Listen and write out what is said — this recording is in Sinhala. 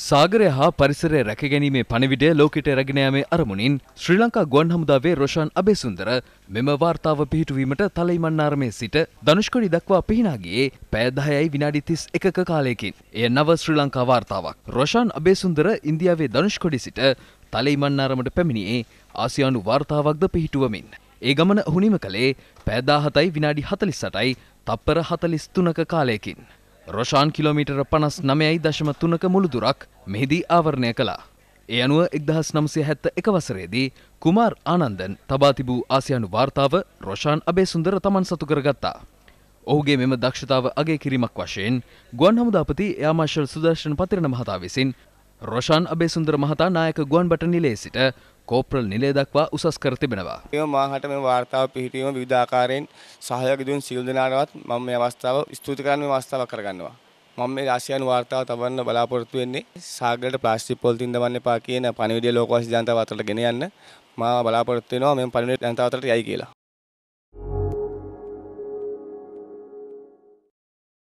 සාගරය හා පරිසරය රැකගැනීමේ පණවිඩය ලෝකට රැගෙනයාමේ අරමුණින් ශ්‍රී ලංකා ගුවන් හමුදාවේ රෝෂන් අබේසුන්දර මෙම වාර්තාව පිහිටුවීමට තලයිමන්නාරමේ සිට දනුෂ්කොඩි දක්වා පිහිනාගේ පෑදහයයි විනාඩි තිස් එකක කාලයකින්. එය නව ශ්‍රී ලංකා වාර්තාවක්. රෝෂන් අබේසුන්දර ඉන්දියාවේ දනුෂ්කොඩි සිට තලයිමන්නාරමට පැමිණියේ ආසියානු වාර්තාවක්ද පිහිටුවමින්. ඒ ගමන හුනිම කළේ පෑදාහතයි විනාඩි හතලිස්සටයි තප්පර හතලිස් තුනක කාලයකින්. රොෂාන් කිලෝමීටර පනස් නමයයි දශම තුනක මුළුදුරක් මෙහිදී ආවරණය කළා. ඒ අනුව එක්දහස් නම්සය හැත්ත එක වසරේදී කුමාර් ආනන්දන් තබා තිබූ ආසියානු වාර්තාව රොෂාන් අබේ සුන්දර තමන් සතු කරගත්තා. ඔහුගේ මෙම දක්ෂතාව අගේ කිරීමක් වශයෙන් ගුවන් හමුදාපති යාමාශල් සුදර්ශන පතිරණ මහතා විසින් රොෂාන් අබේ සුන්දර මහතා නායක ගුවන් බට නිලේ සිට කෝප්‍රල් නිලය දක්වා උසස් කර තිබෙනවා. ඒ මාහට මේ වාර්තාව පිහිටීම විවිධාකාරයෙන් සහයෝගය දුන් සියලු දෙනාටවත් මම මේ අවස්ථාව ස්තුති කරන්න මේ අවස්ථාවක් කරගන්නවා. මම මේ ආසියානු වාර්තාව තබන්න බලාපොරොත්තු වෙන්නේ සාගරයට ප්ලාස්ටික් පොලිතින් දමන්න එපා කියන පණිවිඩය ලෝකවාසී ජනතාව අතරට ගෙන යන්න මම බලාපොරොත්තු වෙනවා මේ පණිවිඩය ජනතාව අතරට යයි කියලා.